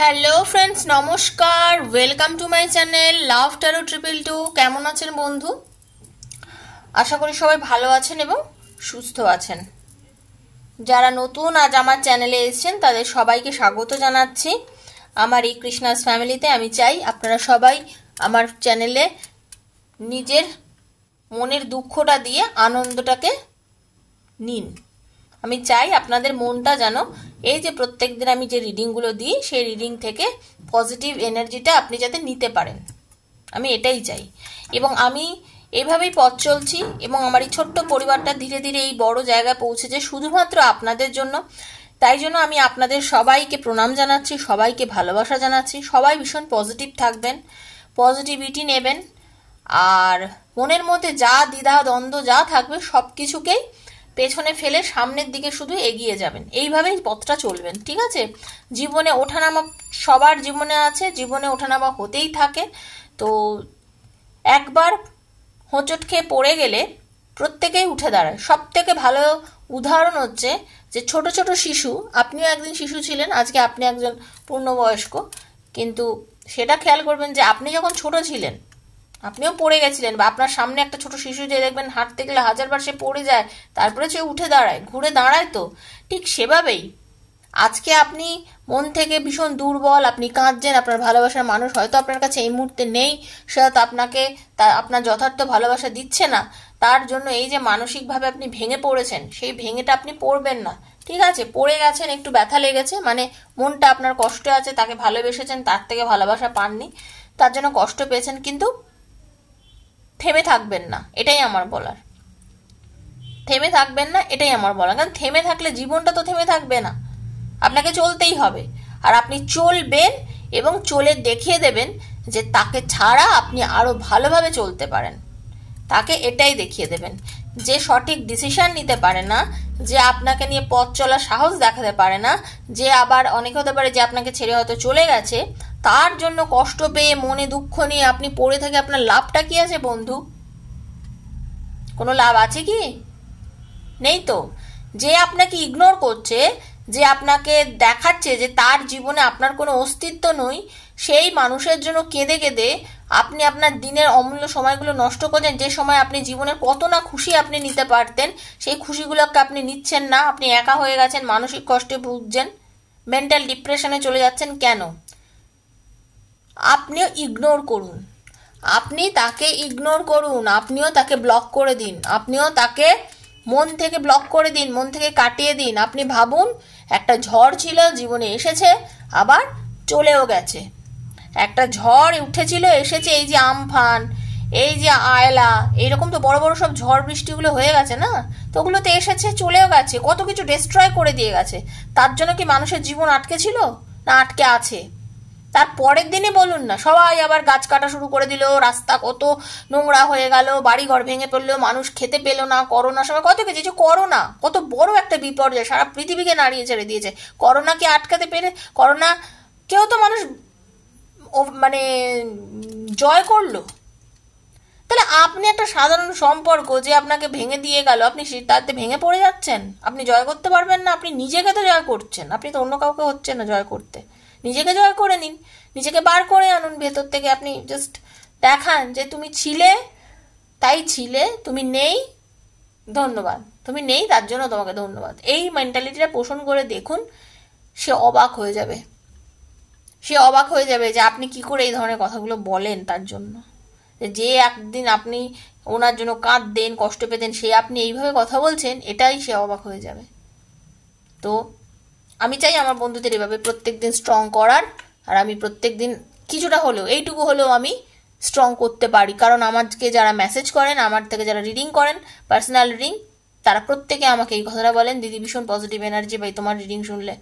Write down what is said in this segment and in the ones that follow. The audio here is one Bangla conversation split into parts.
হ্যালো ফ্রেন্ডস নমস্কার welcome to my channel love tarot triple two কেমন আছেন বন্ধু আশা করি সবাই ভালো আছেন এবং সুস্থ আছেন যারা নতুন আজ আমার চ্যানেলে এসেছেন তাদের সবাইকে স্বাগত জানাচ্ছি আমার এই কৃষ্ণাস ফ্যামিলিতে আমি চাই আপনারা সবাই আমার চ্যানেলে নিজের মনের দুঃখটা দিয়ে আনন্দটাকে নিন আমি চাই আপনাদের মনটা যেন এই যে প্রত্যেক দিন আমি যে রিডিংগুলো দিই সেই রিডিং থেকে পজিটিভ এনার্জিটা আপনি যাতে নিতে পারেন আমি এটাই চাই এবং আমি এভাবেই পথ চলছি এবং আমার এই ছোট্ট পরিবারটা ধীরে ধীরে এই বড় জায়গায় পৌঁছেছে শুধুমাত্র আপনাদের জন্য তাই জন্য আমি আপনাদের সবাইকে প্রণাম জানাচ্ছি সবাইকে ভালোবাসা জানাচ্ছি সবাই ভীষণ পজিটিভ থাকবেন পজিটিভিটি নেবেন আর মনের মধ্যে যা দ্বিধা দ্বন্দ্ব যা থাকবে সব কিছুকেই পেছনে ফেলে সামনের দিকে শুধু এগিয়ে যাবেন এইভাবেই পথটা চলবেন ঠিক আছে জীবনে ওঠানামা সবার জীবনে আছে জীবনে ওঠানামা হতেই থাকে তো একবার হোঁচট খেয়ে পড়ে গেলে প্রত্যেকেই উঠে দাঁড়ায় সব থেকে ভালো উদাহরণ হচ্ছে যে ছোট ছোট শিশু আপনিও একদিন শিশু ছিলেন আজকে আপনি একজন পূর্ণবয়স্ক কিন্তু সেটা খেয়াল করবেন যে আপনি যখন ছোট ছিলেন আপনিও পড়ে গেছিলেন বা আপনার সামনে একটা ছোট শিশু যে দেখবেন হাঁটতে গেলে হাজারবার সে পড়ে যায় তারপরে সে উঠে দাঁড়ায় ঘুরে দাঁড়ায় তো ঠিক সেভাবেই আজকে আপনি মন থেকে ভীষণ দুর্বল আপনি কাঁদছেন আপনার ভালোবাসার মানুষ হয়তো আপনার কাছে এই মুহূর্তে নেই সে হয়তো আপনাকে তা আপনার যথার্থ ভালোবাসা দিচ্ছে না তার জন্য এই যে মানসিকভাবে আপনি ভেঙে পড়েছেন সেই ভেঙেটা আপনি পড়বেন না ঠিক আছে পড়ে গেছেন একটু ব্যথা লেগেছে মানে মনটা আপনার কষ্ট আছে তাকে ভালোবেসেছেন তার থেকে ভালোবাসা পাননি তার জন্য কষ্ট পেয়েছেন কিন্তু থেমে থাকবেন না এটাই আমার বলার থেমে থাকবেন না এটাই আমার বলার কারণ থেমে থাকলে জীবনটা তো থেমে থাকবে না আপনাকে চলতেই হবে আর আপনি চলবেন এবং চলে দেখিয়ে দেবেন যে তাকে ছাড়া আপনি আরও ভালোভাবে চলতে পারেন তাকে এটাই দেখিয়ে দেবেন যে সঠিক ডিসিশন নিতে পারে না যে আপনাকে নিয়ে পথ চলার সাহস দেখাতে পারে না যে আবার অনেক হতে পারে যে আপনাকে ছেড়ে হয়তো চলে গেছে তার জন্য কষ্ট পেয়ে মনে দুঃখ নিয়ে আপনি পড়ে থাকে আপনার লাভটা কি আছে বন্ধু কোনো লাভ আছে কি নেই তো যে আপনাকে ইগনোর করছে যে আপনাকে দেখাচ্ছে যে তার জীবনে আপনার কোনো অস্তিত্ব নই সেই মানুষের জন্য কেঁদে কেঁদে আপনি আপনার দিনের অমূল্য সময়গুলো নষ্ট করছেন যে সময় আপনি জীবনের কত না খুশি আপনি নিতে পারতেন সেই খুশিগুলোকে আপনি নিচ্ছেন না আপনি একা হয়ে গেছেন মানসিক কষ্টে ভুগছেন মেন্টাল ডিপ্রেশনে চলে যাচ্ছেন কেন আপনিও ইগনোর করুন আপনি তাকে ইগনোর করুন আপনিও তাকে ব্লক করে দিন আপনিও তাকে মন থেকে ব্লক করে দিন মন থেকে কাটিয়ে দিন আপনি ভাবুন একটা ঝড় ছিল জীবনে এসেছে আবার চলেও গেছে একটা ঝড় উঠেছিল এসেছে এই যে আমফান এই যে আয়লা এইরকম তো বড় বড় সব ঝড় বৃষ্টিগুলো হয়ে গেছে না তো ওগুলো তো এসেছে চলেও গেছে কত কিছু ডিস্ট্রয় করে দিয়ে গেছে তার জন্য কি মানুষের জীবন আটকে ছিল না আটকে আছে তার পরের দিনে বলুন না সবাই আবার গাছ কাটা শুরু করে দিল রাস্তা কত নোংরা হয়ে গেল ঘর ভেঙে পড়লো মানুষ খেতে পেলো না করোনার সময় কত কিছু যে করোনা কত বড় একটা বিপর্যয় সারা পৃথিবীকে নাড়িয়ে ছেড়ে দিয়েছে করোনাকে আটকাতে পেরে করোনা কেউ তো মানুষ মানে জয় করলো তাহলে আপনি একটা সাধারণ সম্পর্ক যে আপনাকে ভেঙে দিয়ে গেল আপনি তাতে ভেঙে পড়ে যাচ্ছেন আপনি জয় করতে পারবেন না আপনি নিজেকে তো জয় করছেন আপনি তো অন্য কাউকে হচ্ছেন না জয় করতে নিজেকে জয় করে নিন নিজেকে বার করে আনুন ভেতর থেকে আপনি জাস্ট দেখান যে তুমি ছিলে তাই ছিলে তুমি নেই ধন্যবাদ তুমি নেই তার জন্য তোমাকে ধন্যবাদ এই মেন্টালিটিটা পোষণ করে দেখুন সে অবাক হয়ে যাবে সে অবাক হয়ে যাবে যে আপনি কি করে এই ধরনের কথাগুলো বলেন তার জন্য যে একদিন আপনি ওনার জন্য কাঁদতেন কষ্ট পেতেন সে আপনি এইভাবে কথা বলছেন এটাই সে অবাক হয়ে যাবে তো আমি চাই আমার বন্ধুদের এভাবে প্রত্যেক দিন স্ট্রং করার আর আমি প্রত্যেক দিন কিছুটা হলেও এইটুকু হলেও আমি স্ট্রং করতে পারি কারণ আমাকে যারা মেসেজ করেন আমার থেকে যারা রিডিং করেন পার্সোনাল রিডিং তারা প্রত্যেকে আমাকে এই কথাটা বলেন দিদি ভীষণ পজিটিভ এনার্জি ভাই তোমার রিডিং শুনলে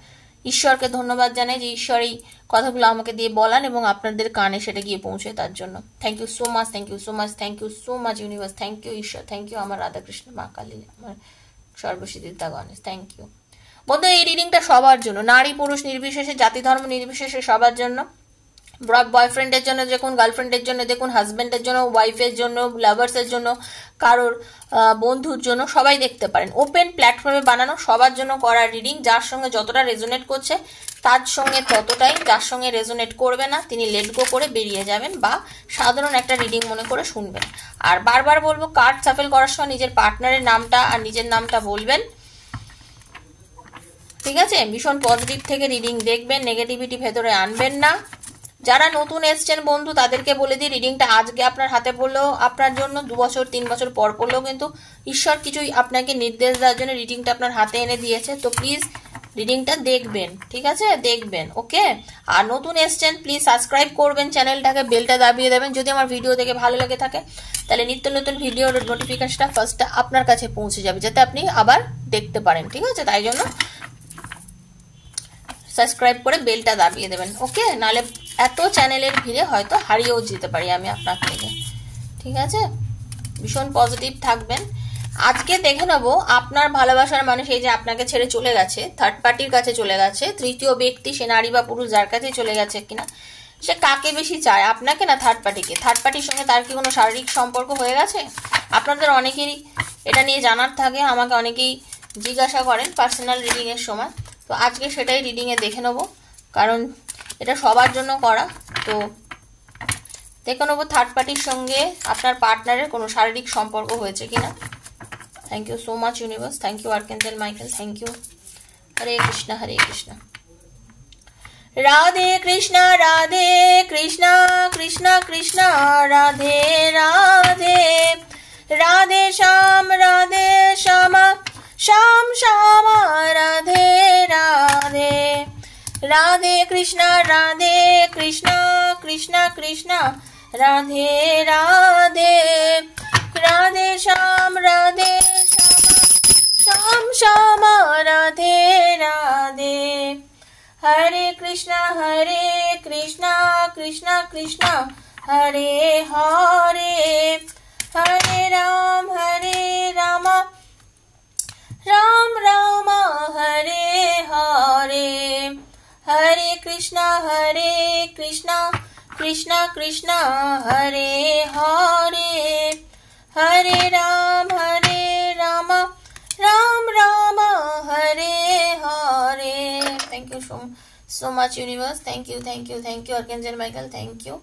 ঈশ্বরকে ধন্যবাদ জানাই যে ঈশ্বর এই কথাগুলো আমাকে দিয়ে বলান এবং আপনাদের কানে সেটা গিয়ে পৌঁছে তার জন্য thank you so much thank you so much thank you so much universe thank you ঈশ্বর থ্যাংক ইউ আমার রাধাকৃষ্ণ মা কালী আমার দিদা গণেশ থ্যাংক ইউ বন্ধু এই রিডিংটা সবার জন্য নারী পুরুষ নির্বিশেষে জাতি ধর্ম নির্বিশেষে সবার জন্য বয়ফ্রেন্ডের জন্য দেখুন গার্লফ্রেন্ডের জন্য দেখুন হাজব্যান্ডের জন্য ওয়াইফের জন্য লাভার্সের জন্য কারোর বন্ধুর জন্য সবাই দেখতে পারেন ওপেন প্ল্যাটফর্মে বানানো সবার জন্য করা রিডিং যার সঙ্গে যতটা রেজোনেট করছে তার সঙ্গে ততটাই যার সঙ্গে রেজোনেট করবে না তিনি লেট গো করে বেরিয়ে যাবেন বা সাধারণ একটা রিডিং মনে করে শুনবেন আর বারবার বলবো কার্ড সাফেল করার সময় নিজের পার্টনারের নামটা আর নিজের নামটা বলবেন ঠিক আছে ভীষণ পজিটিভ থেকে রিডিং দেখবেন নেগেটিভিটি ভেতরে আনবেন না যারা নতুন এসছেন বন্ধু তাদেরকে বলে দিই রিডিংটা আজকে আপনার হাতে পড়লো আপনার জন্য দু বছর তিন বছর পর পড়লেও কিন্তু ঈশ্বর কিছুই আপনাকে নির্দেশ দেওয়ার জন্য রিডিংটা আপনার হাতে এনে দিয়েছে তো প্লিজ রিডিংটা দেখবেন ঠিক আছে দেখবেন ওকে আর নতুন এসছেন প্লিজ সাবস্ক্রাইব করবেন চ্যানেলটাকে বেলটা দাবিয়ে দেবেন যদি আমার ভিডিও দেখে ভালো লেগে থাকে তাহলে নিত্য নতুন ভিডিও নোটিফিকেশনটা ফার্স্টটা আপনার কাছে পৌঁছে যাবে যাতে আপনি আবার দেখতে পারেন ঠিক আছে তাই জন্য সাবস্ক্রাইব করে বেলটা দাবিয়ে দেবেন ওকে নালে এত চ্যানেলের ভিড়ে হয়তো হারিয়েও যেতে পারি আমি আপনার থেকে ঠিক আছে ভীষণ পজিটিভ থাকবেন আজকে দেখে নেবো আপনার ভালোবাসার মানুষ এই যে আপনাকে ছেড়ে চলে গেছে থার্ড পার্টির কাছে চলে গেছে তৃতীয় ব্যক্তি সে নারী বা পুরুষ যার কাছে চলে গেছে কিনা সে কাকে বেশি চায় আপনাকে না থার্ড পার্টিকে থার্ড পার্টির সঙ্গে তার কি কোনো শারীরিক সম্পর্ক হয়ে গেছে আপনাদের অনেকেরই এটা নিয়ে জানার থাকে আমাকে অনেকেই জিজ্ঞাসা করেন পার্সোনাল রিডিংয়ের সময় তো আজকে সেটাই রিডিংয়ে দেখে নেব কারণ এটা সবার জন্য করা তো দেখে নেবো থার্ড পার্টির সঙ্গে আপনার পার্টনারের কোনো শারীরিক সম্পর্ক হয়েছে কি না thank you so much universe thank you archangel Michael thank you Hare Krishna Hare Krishna Radhe Krishna Radhe Krishna Krishna Krishna Radhe Radhe Radhe Shyam Radhe Shyama Shyam Shyam Radhe Radhe Radhe Krishna Radhe Krishna Krishna Krishna Radhe Radhe Radhe Shyam Radhe Shyam Shyam Radhe Radhe Hare Krishna Hare Krishna Krishna Krishna Hare Hare Hare Krishna Hare Krishna Krishna Krishna Hare Hare Hare Ram Hare Ram Ram Ram Hare Hare thank you so so much universe thank you thank you thank you archangel Michael thank you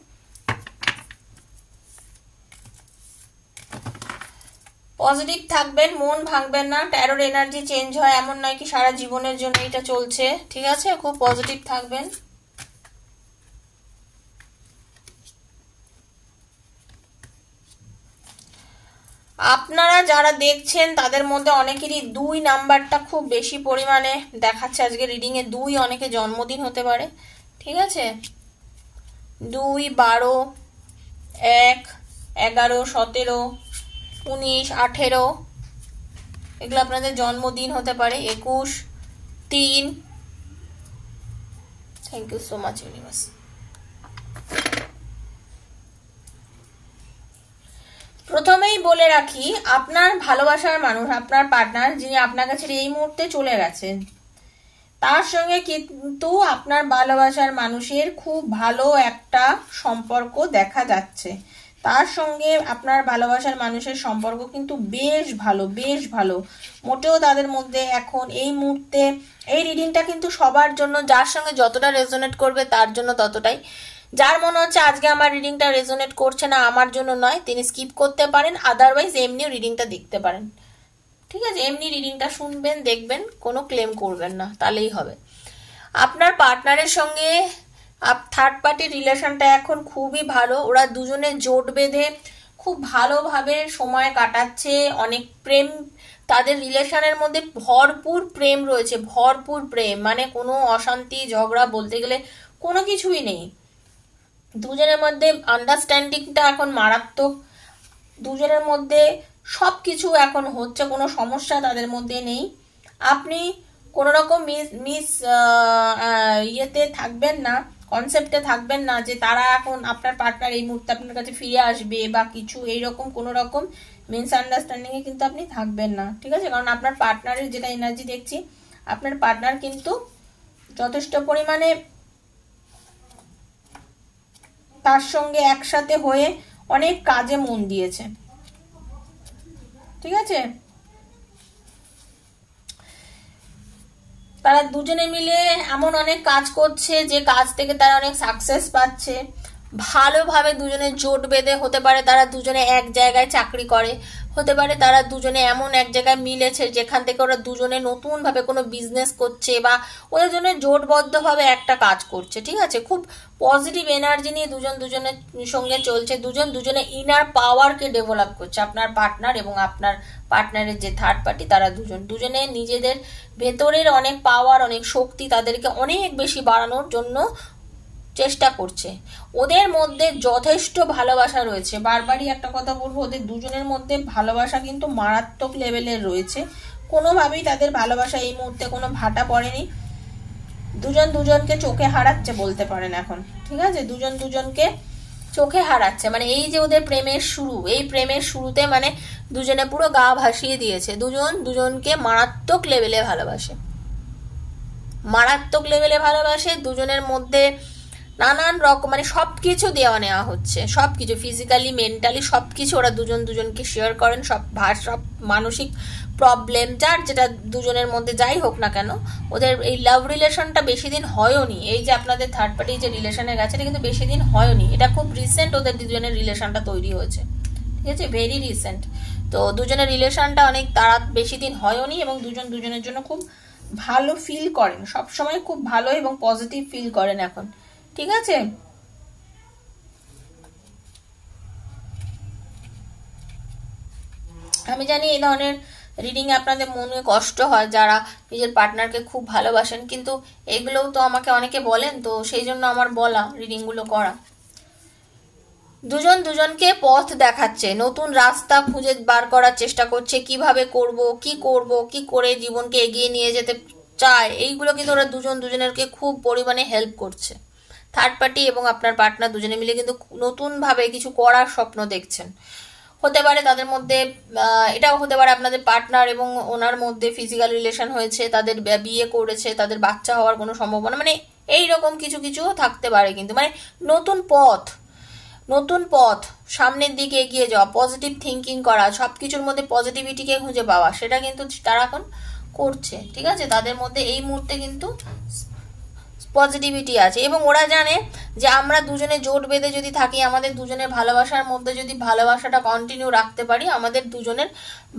positive থাকবেন মন ভাঙবেন না ট্যারোর এনার্জি চেঞ্জ হয় এমন নয় কি সারা জীবনের জন্য এটা চলছে ঠিক আছে খুব পজিটিভ থাকবেন আপনারা যারা দেখছেন তাদের মধ্যে অনেকেরই দুই নাম্বারটা খুব বেশি পরিমাণে দেখাচ্ছে আজকে রিডিংয়ে দুই অনেকে জন্মদিন হতে পারে ঠিক আছে দুই বারো এক এগারো সতেরো উনিশ আঠেরো এগুলো আপনাদের জন্মদিন হতে পারে একুশ তিন thank you so much universe প্রথমেই বলে রাখি আপনার ভালোবাসার মানুষ আপনার পার্টনার যিনি আপনার কাছে এই মুহূর্তে চলে গেছেন তার সঙ্গে কিন্তু আপনার ভালোবাসার মানুষের খুব ভালো একটা সম্পর্ক দেখা যাচ্ছে তার সঙ্গে আপনার ভালোবাসার মানুষের সম্পর্ক কিন্তু বেশ ভালো বেশ ভালো মোটেও তাদের মধ্যে এখন এই মুহূর্তে এই রিডিংটা কিন্তু সবার জন্য যার সঙ্গে যতটা রেজোনেট করবে তার জন্য ততটাই যার মনে হচ্ছে আজকে আমার রিডিংটা রেজোনেট করছে না আমার জন্য নয় তিনি স্কিপ করতে পারেন আদারওয়াইজ এমনিও রিডিংটা দেখতে পারেন ঠিক আছে এমনি রিডিংটা শুনবেন দেখবেন কোনো ক্লেম করবেন না তাহলেই হবে আপনার পার্টনারের সঙ্গে থার্ড পার্টির রিলেশনটা এখন খুবই ভালো ওরা দুজনে জোট বেঁধে খুব ভালোভাবে সময় কাটাচ্ছে অনেক প্রেম তাদের রিলেশনের মধ্যে ভরপুর প্রেম রয়েছে ভরপুর প্রেম মানে কোনো অশান্তি ঝগড়া বলতে গেলে কোনো কিছুই নেই দুজনের মধ্যে আন্ডারস্ট্যান্ডিংটা এখন মারাত্মক দুজনের মধ্যে সব কিছু এখন হচ্ছে কোনো সমস্যা তাদের মধ্যে নেই আপনি কোনো রকম মিস মিস ইয়েতে থাকবেন না কনসেপ্টে থাকবেন না যে তারা এখন আপনার পার্টনার এই মুহূর্তে আপনার কাছে ফিরে আসবে বা কিছু এইরকম কোনো রকম মিসআন্ডারস্ট্যান্ডিং আন্ডারস্ট্যান্ডিংয়ে কিন্তু আপনি থাকবেন না ঠিক আছে কারণ আপনার পার্টনারের যেটা এনার্জি দেখছি আপনার পার্টনার কিন্তু যথেষ্ট পরিমাণে তার সঙ্গে একসাথে হয়ে অনেক কাজে মন দিয়েছে ঠিক আছে তারা দুজনে মিলে এমন অনেক কাজ করছে যে কাজ থেকে তারা অনেক সাকসেস পাচ্ছে ভালোভাবে দুজনে জোট বেঁধে হতে পারে তারা দুজনে এক জায়গায় চাকরি করে হতে পারে তারা দুজনে এমন এক জায়গায় মিলেছে যেখান থেকে ওরা দুজনে নতুনভাবে কোনো বিজনেস করছে বা ওদের জন্য জোটবদ্ধভাবে একটা কাজ করছে ঠিক আছে খুব পজিটিভ এনার্জি নিয়ে দুজন দুজনের সঙ্গে চলছে দুজন দুজনে ইনার পাওয়ারকে ডেভেলপ করছে আপনার পার্টনার এবং আপনার পার্টনারের যে থার্ড পার্টি তারা দুজন দুজনে নিজেদের ভেতরের অনেক পাওয়ার অনেক শক্তি তাদেরকে অনেক বেশি বাড়ানোর জন্য চেষ্টা করছে ওদের মধ্যে যথেষ্ট ভালোবাসা রয়েছে বারবারই একটা কথা বলবো ওদের দুজনের মধ্যে ভালোবাসা কিন্তু মারাত্মক লেভেলের রয়েছে কোনোভাবেই তাদের ভালোবাসা এই মুহূর্তে কোনো ভাটা পড়েনি দুজন দুজনকে চোখে হারাচ্ছে বলতে পারেন এখন ঠিক আছে দুজন দুজনকে চোখে হারাচ্ছে মানে এই যে ওদের প্রেমের শুরু এই প্রেমের শুরুতে মানে দুজনে পুরো গা ভাসিয়ে দিয়েছে দুজন দুজনকে মারাত্মক লেভেলে ভালোবাসে মারাত্মক লেভেলে ভালোবাসে দুজনের মধ্যে নানান রকম মানে সব কিছু দেওয়া নেওয়া হচ্ছে সব কিছু ফিজিক্যালি মেন্টালি সব কিছু ওরা দুজন দুজনকে শেয়ার করেন সব ভার সব মানসিক প্রবলেম যার যেটা দুজনের মধ্যে যাই হোক না কেন ওদের এই লাভ রিলেশনটা বেশি দিন হয়ওনি এই যে আপনাদের থার্ড পার্টি যে রিলেশনে গেছে এটা কিন্তু বেশি দিন হয়ওনি এটা খুব রিসেন্ট ওদের দুজনের রিলেশনটা তৈরি হয়েছে ঠিক আছে ভেরি রিসেন্ট তো দুজনের রিলেশনটা অনেক তারা বেশি দিন হয়নি এবং দুজন দুজনের জন্য খুব ভালো ফিল করেন সবসময় খুব ভালো এবং পজিটিভ ফিল করেন এখন ঠিক আছে আমি জানি এই ধরনের রিডিং আপনাদের মনে কষ্ট হয় যারা নিজের পার্টনারকে খুব ভালোবাসেন কিন্তু এগুলোও তো আমাকে অনেকে বলেন তো সেই জন্য আমার বলা রিডিংগুলো করা দুজন দুজনকে পথ দেখাচ্ছে নতুন রাস্তা খুঁজে বার করার চেষ্টা করছে কিভাবে করব কি করব কি করে জীবনকে এগিয়ে নিয়ে যেতে চায় এইগুলো কিন্তু ওরা দুজন দুজনেরকে খুব পরিমাণে হেল্প করছে থার্ড পার্টি এবং আপনার পার্টনার দুজনে মিলে কিন্তু নতুনভাবে কিছু করার স্বপ্ন দেখছেন হতে পারে তাদের মধ্যে এটাও হতে পারে আপনাদের পার্টনার এবং ওনার মধ্যে ফিজিক্যাল রিলেশন হয়েছে তাদের বিয়ে করেছে তাদের বাচ্চা হওয়ার কোনো সম্ভাবনা মানে এই রকম কিছু কিছু থাকতে পারে কিন্তু মানে নতুন পথ নতুন পথ সামনের দিকে এগিয়ে যাওয়া পজিটিভ থিঙ্কিং করা সব কিছুর মধ্যে পজিটিভিটিকে খুঁজে পাওয়া সেটা কিন্তু তারা এখন করছে ঠিক আছে তাদের মধ্যে এই মুহূর্তে কিন্তু পজিটিভিটি আছে এবং ওরা জানে যে আমরা দুজনে জোট বেঁধে যদি থাকি আমাদের দুজনের ভালোবাসার মধ্যে যদি ভালোবাসাটা কন্টিনিউ রাখতে পারি আমাদের দুজনের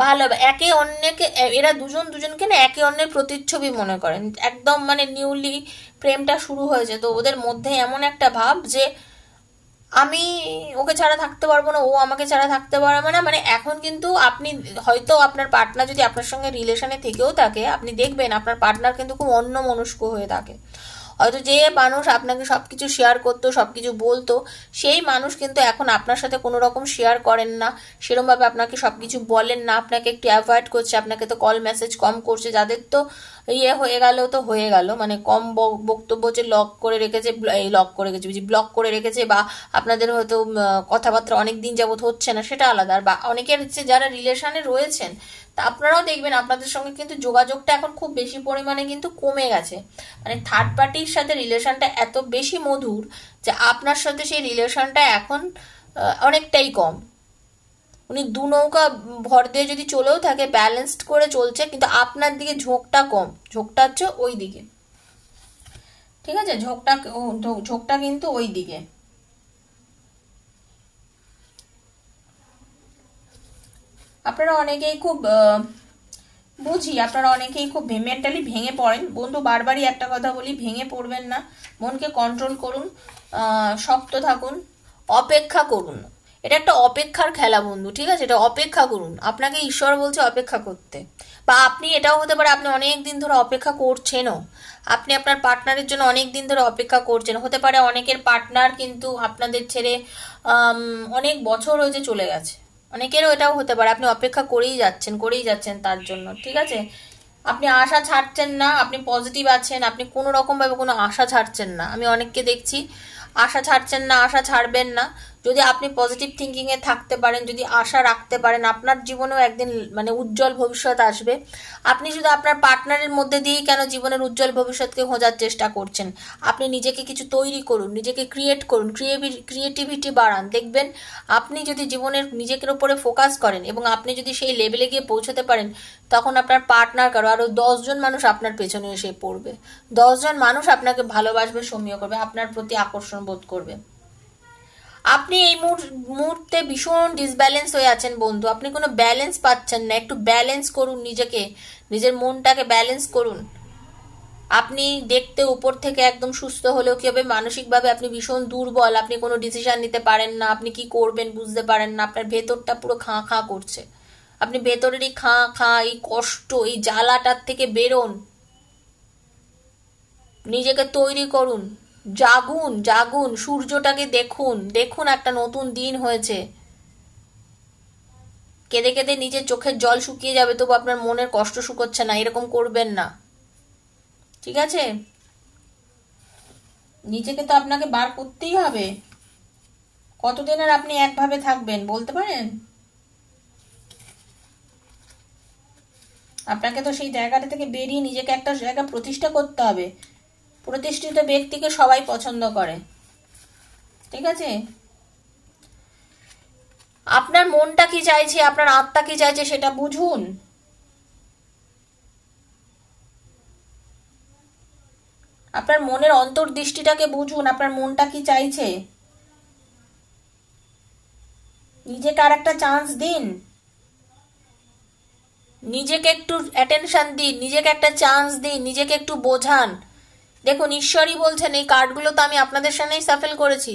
ভালো একে অন্যকে এরা দুজন দুজনকে না একে অন্যের প্রতিচ্ছবি মনে করেন একদম মানে নিউলি প্রেমটা শুরু হয়েছে তো ওদের মধ্যে এমন একটা ভাব যে আমি ওকে ছাড়া থাকতে পারবো না ও আমাকে ছাড়া থাকতে পারবে না মানে এখন কিন্তু আপনি হয়তো আপনার পার্টনার যদি আপনার সঙ্গে রিলেশনে থেকেও থাকে আপনি দেখবেন আপনার পার্টনার কিন্তু খুব অন্য মনস্ক হয়ে থাকে হয়তো যে মানুষ আপনাকে সব কিছু শেয়ার করতো সব কিছু বলতো সেই মানুষ কিন্তু এখন আপনার সাথে কোনো রকম শেয়ার করেন না সেরমভাবে আপনাকে সব কিছু বলেন না আপনাকে একটু অ্যাভয়েড করছে আপনাকে তো কল মেসেজ কম করছে যাদের তো ইয়ে হয়ে গেল তো হয়ে গেল মানে কম বক্তব্য যে লক করে রেখেছে লক করে রেখেছে বুঝি ব্লক করে রেখেছে বা আপনাদের হয়তো কথাবার্তা অনেক দিন যাবত হচ্ছে না সেটা আলাদা আর বা অনেকের হচ্ছে যারা রিলেশনে রয়েছেন তা আপনারাও দেখবেন আপনাদের সঙ্গে কিন্তু যোগাযোগটা এখন খুব বেশি পরিমাণে কিন্তু কমে গেছে মানে থার্ড পার্টির সাথে রিলেশনটা এত বেশি মধুর যে আপনার সাথে সেই রিলেশনটা এখন অনেকটাই কম উনি দু নৌকা ভর দিয়ে যদি চলেও থাকে ব্যালেন্সড করে চলছে কিন্তু আপনার দিকে ঝোঁকটা কম ঝোঁকটা হচ্ছে ওই দিকে ঠিক আছে ঝোঁকটা ঝোঁকটা কিন্তু ওই দিকে আপনারা অনেকেই খুব বুঝি আপনারা অনেকেই খুব মেন্টালি ভেঙে পড়েন বন্ধু বারবারই একটা কথা বলি ভেঙে পড়বেন না মনকে কন্ট্রোল করুন শক্ত থাকুন অপেক্ষা করুন এটা একটা অপেক্ষার খেলা বন্ধু ঠিক আছে এটা অপেক্ষা করুন আপনাকে ঈশ্বর বলছে অপেক্ষা করতে বা আপনি এটাও হতে পারে আপনি অনেক দিন ধরে অপেক্ষা করছেনও আপনি আপনার পার্টনারের জন্য অনেক দিন ধরে অপেক্ষা করছেন হতে পারে অনেকের পার্টনার কিন্তু আপনাদের ছেড়ে অনেক বছর হয়েছে চলে গেছে অনেকেরও এটাও হতে পারে আপনি অপেক্ষা করেই যাচ্ছেন করেই যাচ্ছেন তার জন্য ঠিক আছে আপনি আশা ছাড়ছেন না আপনি পজিটিভ আছেন আপনি কোনো রকমভাবে কোনো আশা ছাড়ছেন না আমি অনেককে দেখছি আশা ছাড়ছেন না আশা ছাড়বেন না যদি আপনি পজিটিভ থিঙ্কিংয়ে থাকতে পারেন যদি আশা রাখতে পারেন আপনার জীবনেও একদিন মানে উজ্জ্বল ভবিষ্যৎ আসবে আপনি শুধু আপনার পার্টনারের মধ্যে দিয়েই কেন জীবনের উজ্জ্বল ভবিষ্যৎকে খোঁজার চেষ্টা করছেন আপনি নিজেকে কিছু তৈরি করুন নিজেকে ক্রিয়েট করুন ক্রিয়েটিভিটি বাড়ান দেখবেন আপনি যদি জীবনের নিজেকে ওপরে ফোকাস করেন এবং আপনি যদি সেই লেভেলে গিয়ে পৌঁছতে পারেন তখন আপনার পার্টনার কারো আরও দশজন মানুষ আপনার পেছনে এসে পড়বে দশজন মানুষ আপনাকে ভালোবাসবে সমীয় করবে আপনার প্রতি আকর্ষণ বোধ করবে আপনি এই মুহূর্তে ভীষণ ডিসব্যালেন্স হয়ে আছেন বন্ধু আপনি কোনো ব্যালেন্স পাচ্ছেন না একটু ব্যালেন্স করুন নিজেকে নিজের মনটাকে ব্যালেন্স করুন আপনি দেখতে উপর থেকে একদম সুস্থ হলেও কি হবে মানসিকভাবে আপনি ভীষণ দুর্বল আপনি কোনো ডিসিশন নিতে পারেন না আপনি কি করবেন বুঝতে পারেন না আপনার ভেতরটা পুরো খাঁ খাঁ করছে আপনি ভেতরের এই খাঁ খাঁ এই কষ্ট এই জ্বালাটার থেকে বেরোন নিজেকে তৈরি করুন জাগুন জাগুন সূর্যটাকে দেখুন দেখুন একটা নতুন দিন হয়েছে কেঁদে কেঁদে নিজের চোখের জল শুকিয়ে যাবে তবু আপনার মনের কষ্ট শুকোচ্ছে না এরকম করবেন না ঠিক আছে নিজেকে তো আপনাকে বার করতেই হবে কতদিন আর আপনি একভাবে থাকবেন বলতে পারেন আপনাকে তো সেই জায়গাটা থেকে বেরিয়ে নিজেকে একটা জায়গা প্রতিষ্ঠা করতে হবে প্রতিষ্ঠিত ব্যক্তিকে সবাই পছন্দ করে ঠিক আছে আপনার মনটা কি চাইছে আপনার আত্মা কি চাইছে সেটা বুঝুন আপনার মনের অন্তর্দৃষ্টিটাকে বুঝুন আপনার মনটা কি চাইছে নিজেকে আর একটা চান্স দিন নিজেকে একটু অ্যাটেনশন দিন নিজেকে একটা চান্স দিন নিজেকে একটু বোঝান দেখুন ঈশ্বরই বলছেন এই কার্ডগুলো তো আমি আপনাদের সামনেই সাফেল করেছি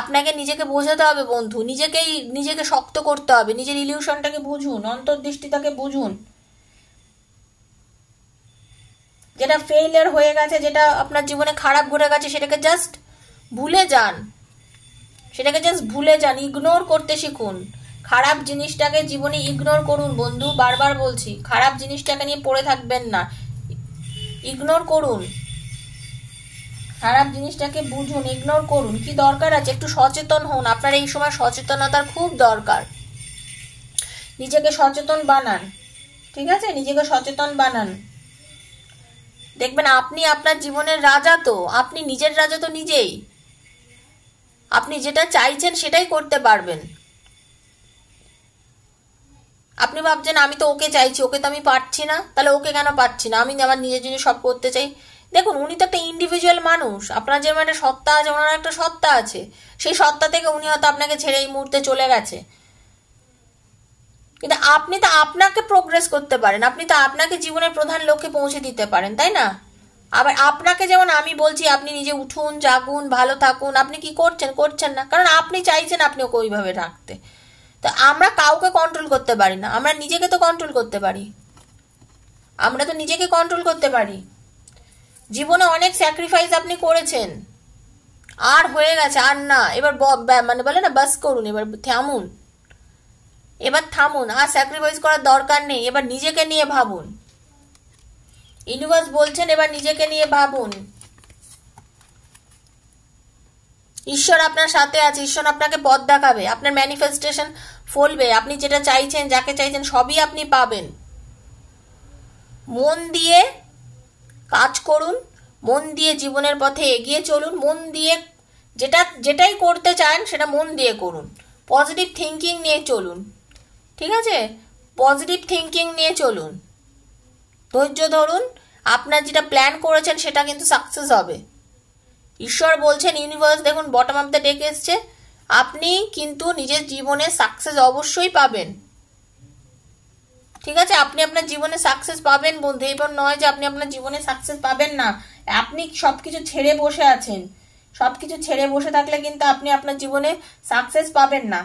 আপনাকে নিজেকে বোঝাতে হবে বন্ধু নিজেকেই নিজেকে শক্ত করতে হবে নিজের ইলিউশনটাকে বুঝুন অন্তর্দৃষ্টিটাকে বুঝুন যেটা ফেইলিয়ার হয়ে গেছে যেটা আপনার জীবনে খারাপ ঘুরে গেছে সেটাকে জাস্ট ভুলে যান সেটাকে জাস্ট ভুলে যান ইগনোর করতে শিখুন খারাপ জিনিসটাকে জীবনে ইগনোর করুন বন্ধু বারবার বলছি খারাপ জিনিসটাকে নিয়ে পড়ে থাকবেন না ইগনোর করুন খারাপ জিনিসটাকে বুঝুন ইগনোর করুন কি দরকার আছে একটু সচেতন হন আপনার এই সময় সচেতনতার খুব দরকার নিজেকে সচেতন বানান ঠিক আছে নিজেকে সচেতন বানান দেখবেন আপনি আপনার জীবনের রাজা তো আপনি নিজের রাজা তো নিজেই আপনি যেটা চাইছেন সেটাই করতে পারবেন আপনি ভাবছেন আমি তো ওকে চাইছি ওকে তো আমি পারছি না তাহলে ওকে কেন পারছি না আমি আমার নিজের জন্য সব করতে চাই দেখুন উনি তো একটা ইন্ডিভিজুয়াল মানুষ আপনার যেমন একটা সত্তা আছে ওনার একটা সত্তা আছে সেই সত্তা থেকে উনি হয়তো আপনাকে ছেড়ে এই মুহূর্তে চলে গেছে কিন্তু আপনি তো আপনাকে প্রোগ্রেস করতে পারেন আপনি তো আপনাকে জীবনের প্রধান লক্ষ্যে পৌঁছে দিতে পারেন তাই না আবার আপনাকে যেমন আমি বলছি আপনি নিজে উঠুন জাগুন ভালো থাকুন আপনি কি করছেন করছেন না কারণ আপনি চাইছেন আপনি ওকে ওইভাবে রাখতে তো আমরা কাউকে কন্ট্রোল করতে পারি না আমরা নিজেকে তো কন্ট্রোল করতে পারি আমরা তো নিজেকে কন্ট্রোল করতে পারি জীবনে অনেক স্যাক্রিফাইস আপনি করেছেন আর হয়ে গেছে আর না এবার মানে বলে না বাস করুন এবার থামুন এবার থামুন আর স্যাক্রিফাইস করার দরকার নেই এবার নিজেকে নিয়ে ভাবুন ইউনিভার্স বলছেন এবার নিজেকে নিয়ে ভাবুন ঈশ্বর আপনার সাথে আছে ঈশ্বর আপনাকে পথ দেখাবে আপনার ম্যানিফেস্টেশন ফলবে আপনি যেটা চাইছেন যাকে চাইছেন সবই আপনি পাবেন মন দিয়ে কাজ করুন মন দিয়ে জীবনের পথে এগিয়ে চলুন মন দিয়ে যেটা যেটাই করতে চান সেটা মন দিয়ে করুন পজিটিভ থিঙ্কিং নিয়ে চলুন ঠিক আছে পজিটিভ থিঙ্কিং নিয়ে চলুন ধৈর্য ধরুন আপনার যেটা প্ল্যান করেছেন সেটা কিন্তু সাকসেস হবে ঈশ্বর বলছেন ইউনিভার্স দেখুন বটম অফ দ্য ডেক এসছে আপনি কিন্তু নিজের জীবনে সাকসেস অবশ্যই পাবেন ঠিক আছে আপনি আপনার জীবনে সাকসেস পাবেন বন্ধু এবার নয় যে আপনি আপনার জীবনে সাকসেস পাবেন না আপনি সব কিছু ছেড়ে বসে আছেন সব কিছু ছেড়ে বসে থাকলে কিন্তু আপনি আপনার জীবনে সাকসেস পাবেন না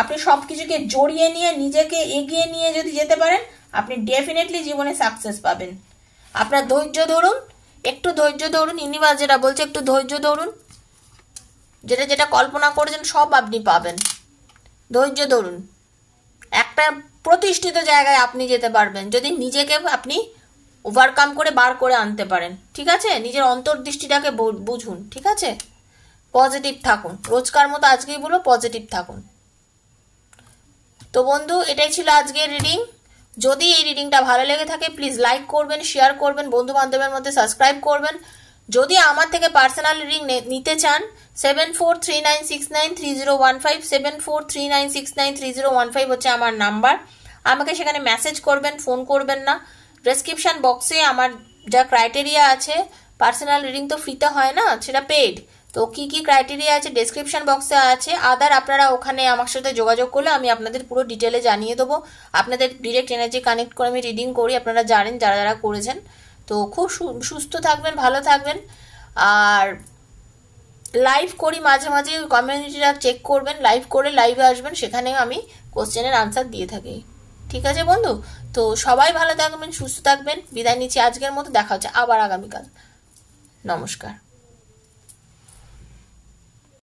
আপনি সব কিছুকে জড়িয়ে নিয়ে নিজেকে এগিয়ে নিয়ে যদি যেতে পারেন আপনি ডেফিনেটলি জীবনে সাকসেস পাবেন আপনার ধৈর্য ধরুন একটু ধৈর্য ধরুন ইউনিভার্স যেটা বলছে একটু ধৈর্য ধরুন যেটা যেটা কল্পনা করেছেন সব আপনি পাবেন ধৈর্য ধরুন একটা প্রতিষ্ঠিত জায়গায় আপনি যেতে পারবেন যদি নিজেকে আপনি ওভারকাম করে বার করে আনতে পারেন ঠিক আছে নিজের অন্তর্দৃষ্টিটাকে বুঝুন ঠিক আছে পজিটিভ থাকুন রোজকার মতো আজকেই বলো পজিটিভ থাকুন তো বন্ধু এটাই ছিল আজকের রিডিং যদি এই রিডিংটা ভালো লেগে থাকে প্লিজ লাইক করবেন শেয়ার করবেন বন্ধু বান্ধবের মধ্যে সাবস্ক্রাইব করবেন যদি আমার থেকে পার্সোনাল রিং নিতে চান seven four three nine six nine three zero one five seven four three nine six nine three zero one five হচ্ছে আমার নাম্বার আমাকে সেখানে মেসেজ করবেন ফোন করবেন না ডেসক্রিপশান বক্সে আমার যা ক্রাইটেরিয়া আছে পার্সোনাল রিডিং তো ফ্রিতে হয় না সেটা পেড তো কি কি ক্রাইটেরিয়া আছে ডেসক্রিপশন বক্সে আছে আদার আপনারা ওখানে আমার সাথে যোগাযোগ করলে আমি আপনাদের পুরো ডিটেলে জানিয়ে দেবো আপনাদের ডিরেক্ট এনার্জি কানেক্ট করে আমি রিডিং করি আপনারা জানেন যারা যারা করেছেন তো খুব সুস্থ থাকবেন ভালো থাকবেন আর লাইভ করি মাঝে মাঝে কমিউনিটিরা চেক করবেন লাইভ করে লাইভে আসবেন সেখানেও আমি কোশ্চেনের আনসার দিয়ে থাকি ঠিক আছে বন্ধু তো সবাই ভালো থাকবেন সুস্থ থাকবেন বিদায় নিচ্ছি আজকের মতো দেখা হচ্ছে আবার আগামীকাল নমস্কার